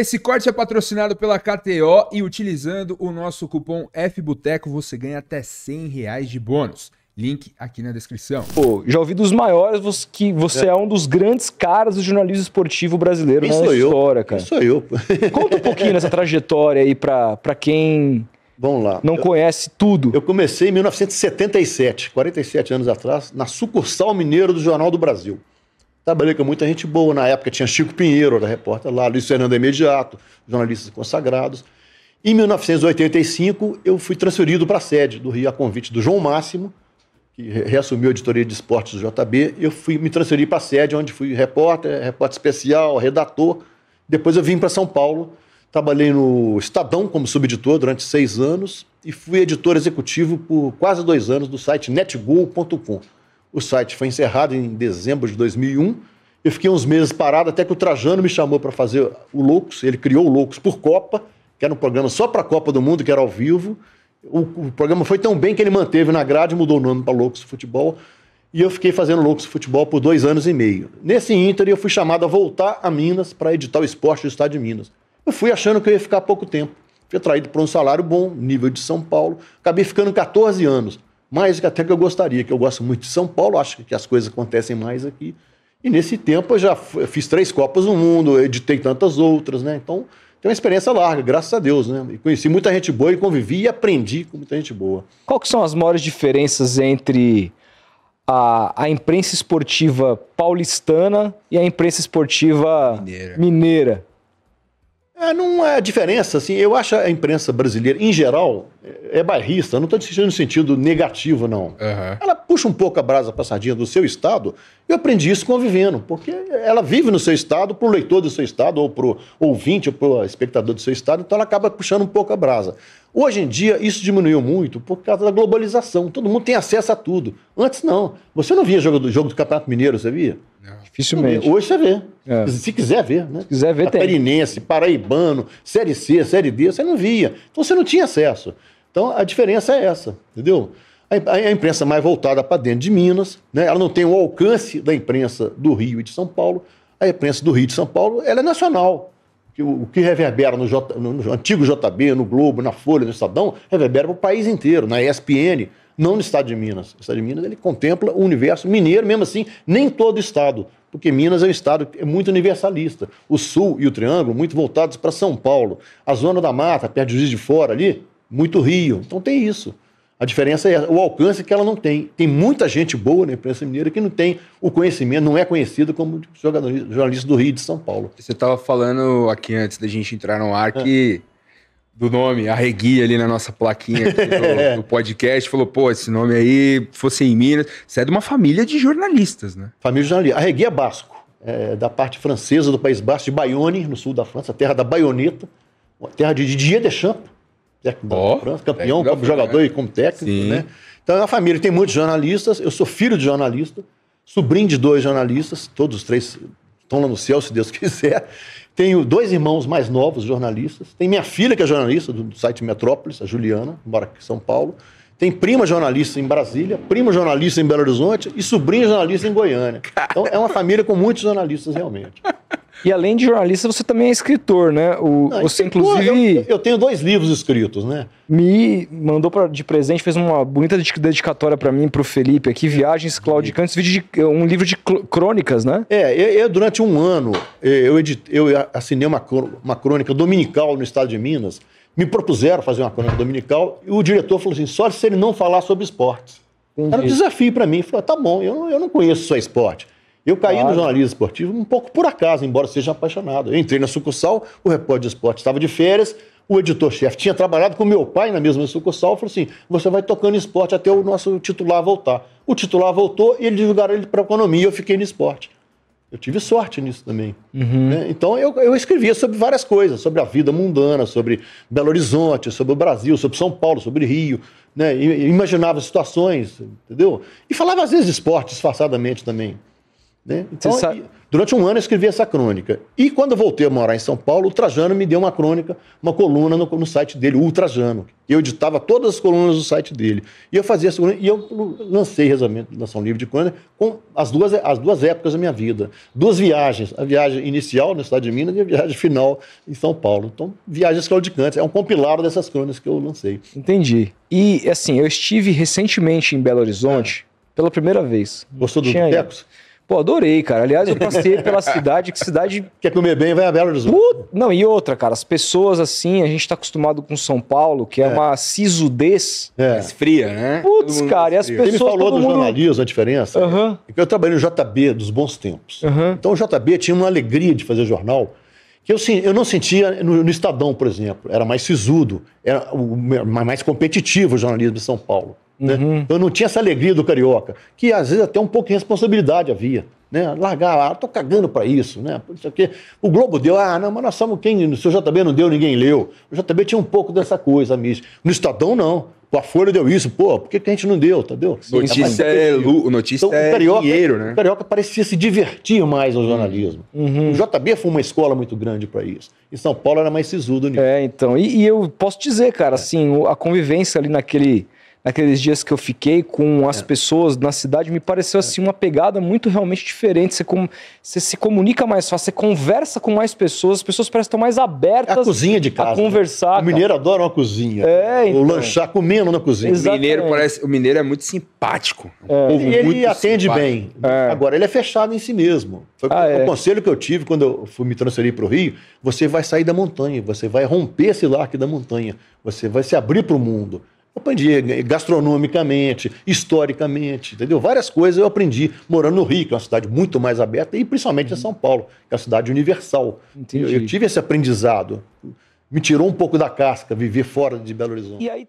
Esse corte é patrocinado pela KTO e utilizando o nosso cupom FBUTECO você ganha até 100 reais de bônus. Link aqui na descrição. Pô, já ouvi dos maiores que você é. é, um dos grandes caras do jornalismo esportivo brasileiro Isso na história, eu? cara. Isso sou eu. Conta um pouquinho dessa trajetória aí pra, pra quem Vamos lá. Não eu, conhece tudo. Eu comecei em 1977, 47 anos atrás, na sucursal mineiro do Jornal do Brasil. Trabalhei com muita gente boa. Na época tinha Chico Pinheiro, da repórter lá, Luiz Fernando Imediato, jornalistas consagrados. Em 1985, eu fui transferido para a sede do Rio a convite do João Máximo, que reassumiu a editoria de esportes do JB. Eu fui me transferi para a sede, onde fui repórter, repórter especial, redator. Depois eu vim para São Paulo, trabalhei no Estadão como subeditor durante seis anos e fui editor executivo por quase dois anos do site netgoal.com. O site foi encerrado em dezembro de 2001. Eu fiquei uns meses parado até que o Trajano me chamou para fazer o Loucos. Ele criou o Loucos por Copa, que era um programa só para a Copa do Mundo, que era ao vivo. O, o, programa foi tão bem que ele manteve na grade, mudou o nome para Loucos Futebol. E eu fiquei fazendo Loucos Futebol por dois anos e meio. Nesse ínter, eu fui chamado a voltar a Minas para editar o esporte do estado de Minas. Eu fui achando que eu ia ficar pouco tempo. Fui atraído por um salário bom, nível de São Paulo. Acabei ficando 14 anos mais até que eu gostaria, que eu gosto muito de São Paulo, acho que as coisas acontecem mais aqui. E nesse tempo eu já fiz três Copas no mundo, editei tantas outras, né? Então, tem uma experiência larga, graças a Deus, né? E conheci muita gente boa e convivi e aprendi com muita gente boa. Qual são as maiores diferenças entre a, a imprensa esportiva paulistana e a imprensa esportiva mineira. mineira? É, não é diferença, assim, eu acho a imprensa brasileira, em geral, é bairrista, não estou dizendo no sentido negativo, não. Uhum. Ela puxa um pouco a brasa passadinha do seu estado, eu aprendi isso convivendo, porque ela vive no seu estado, para o leitor do seu estado, ou para o ouvinte, ou para o espectador do seu estado, então ela acaba puxando um pouco a brasa. Hoje em dia, isso diminuiu muito por causa da globalização, todo mundo tem acesso a tudo. Antes, não. Você não via jogo do, jogo do Campeonato Mineiro, você via? Dificilmente. Hoje você vê. É. Se quiser ver, né? Se quiser ver, tem. Perinense, Paraibano, Série C, Série D, você não via. Então você não tinha acesso. Então a diferença é essa, entendeu? A, a imprensa mais voltada para dentro de Minas, né? ela não tem o alcance da imprensa do Rio e de São Paulo. A imprensa do Rio e de São Paulo ela é nacional. O, o que reverbera no, J, no, no antigo JB, no Globo, na Folha, no Estadão, reverbera para o país inteiro, na ESPN não no estado de Minas. O estado de Minas ele contempla o universo mineiro, mesmo assim, nem todo o estado, porque Minas é um estado é muito universalista. O Sul e o Triângulo, muito voltados para São Paulo. A Zona da Mata, perto de Juiz de Fora ali, muito Rio. Então tem isso. A diferença é o alcance que ela não tem. Tem muita gente boa na imprensa mineira que não tem o conhecimento, não é conhecida como jornalista do Rio de São Paulo. Você estava falando aqui antes da gente entrar no ar é. que do nome, arregui ali na nossa plaquinha do, é. do, podcast, falou, pô, esse nome aí fosse em Minas. Você é de uma família de jornalistas, né? Família de jornalistas. Arregui é basco, é, da parte francesa do País Basco, de Bayonne, no sul da França, terra da baioneta, terra de Didier Deschamps, técnico oh, da França, campeão como jogador né? e como técnico, Sim. né? Então é uma família que tem muitos jornalistas, eu sou filho de jornalista, sobrinho de dois jornalistas, todos os três estão lá no céu, se Deus quiser. Tenho dois irmãos mais novos, jornalistas. Tem minha filha, que é jornalista do site Metrópolis, a Juliana, mora em São Paulo. Tem prima jornalista em Brasília, prima jornalista em Belo Horizonte e sobrinho jornalista em Goiânia. Então é uma família com muitos jornalistas, realmente. E além de jornalista, você também é escritor, né? O, Não, você, inclusive. Eu, eu, tenho dois livros escritos, né? Me mandou pra, de presente, fez uma bonita dedicatória para mim, pro Felipe aqui, Viagens Claudicantes, é, um livro de crônicas, né? É, eu, eu durante um ano, eu, edit, eu assinei uma, uma crônica dominical no estado de Minas. Me propuseram fazer uma crônica dominical e o diretor falou assim: só se ele não falar sobre esportes. Entendi. Era um desafio para mim. falou tá bom, eu, eu não conheço só esporte. Eu caí claro. no jornalismo esportivo um pouco por acaso, embora seja apaixonado. Eu entrei na sucursal, o repórter de esporte estava de férias, o editor-chefe tinha trabalhado com meu pai na mesma sucursal, falou assim: você vai tocando esporte até o nosso titular voltar. O titular voltou e eles divulgaram ele para a economia e eu fiquei no esporte. Eu tive sorte nisso também. Uhum. Né? Então eu, eu escrevia sobre várias coisas, sobre a vida mundana, sobre Belo Horizonte, sobre o Brasil, sobre São Paulo, sobre Rio. Né? E, imaginava situações, entendeu? E falava às vezes de esporte disfarçadamente também. Né? Então, sabe... Durante um ano eu escrevi essa crônica. E quando eu voltei a morar em São Paulo, o Trajano me deu uma crônica, uma coluna no, no site dele, o Trajano. Eu editava todas as colunas do site dele. E eu fazia essa coluna, e eu lancei Rezamento Nação Livre de Crônica com as duas, as duas épocas da minha vida. Duas viagens, a viagem inicial na cidade de Minas e a viagem final em São Paulo. Então, viagens claudicantes. É um compilado dessas crônicas que eu lancei. Entendi. E, assim, eu estive recentemente em Belo Horizonte é. pela primeira vez. Gostou dos botecos? Ido. Pô, adorei, cara. Aliás, eu passei pela cidade, que cidade. Quer comer bem, vai a Belo Horizonte. Put... Não, e outra, cara, as pessoas assim, a gente tá acostumado com São Paulo, que é, é. uma sisudez. É. Mais é fria, né? Putz, cara, e as pessoas. Ele falou do mundo... jornalismo, a diferença. Uhum. eu trabalhei no JB dos bons tempos. Uhum. Então o JB tinha uma alegria de fazer jornal que eu, eu não sentia no, no Estadão, por exemplo. Era mais sisudo, era o, mais competitivo o jornalismo de São Paulo. Né? Uhum. Então, eu não tinha essa alegria do carioca, que às vezes até um pouco de responsabilidade havia. Né? Largar, ah, tô cagando para isso, né? Isso aqui. O Globo deu, ah, não, mas nós somos quem. O seu JB não deu, ninguém leu. O JB tinha um pouco dessa coisa, mesmo No Estadão, não. A Folha deu isso, pô, por que, que a gente não deu, entendeu? Tá, notícia é, lu, notícia então, é carioca, dinheiro, né? O carioca parecia se divertir mais no uhum. jornalismo. Uhum. O JB foi uma escola muito grande para isso. E São Paulo era mais sisudo né É, então. E, e eu posso dizer, cara, é. assim, a convivência ali naquele naqueles dias que eu fiquei com as é. pessoas na cidade, me pareceu é. assim uma pegada muito realmente diferente. Você, com, você se comunica mais fácil, você conversa com mais pessoas, as pessoas parecem estar mais abertas é a cozinha de casa, a né? conversar. Né? O tá? mineiro adora uma cozinha. É, então. O lanchar comendo na cozinha. O mineiro parece, o mineiro é muito simpático. É. Um é. e ele atende simpático. bem. É. Agora ele é fechado em si mesmo. Foi ah, o conselho que eu tive quando eu fui me transferir para o Rio, você vai sair da montanha, você vai romper esse lar aqui da montanha, você vai se abrir para o mundo aprendi gastronomicamente, historicamente, entendeu? Várias coisas eu aprendi morando no Rio, que é uma cidade muito mais aberta, e principalmente em São Paulo, que é uma cidade universal. Eu, eu, tive esse aprendizado. Me tirou um pouco da casca viver fora de Belo Horizonte.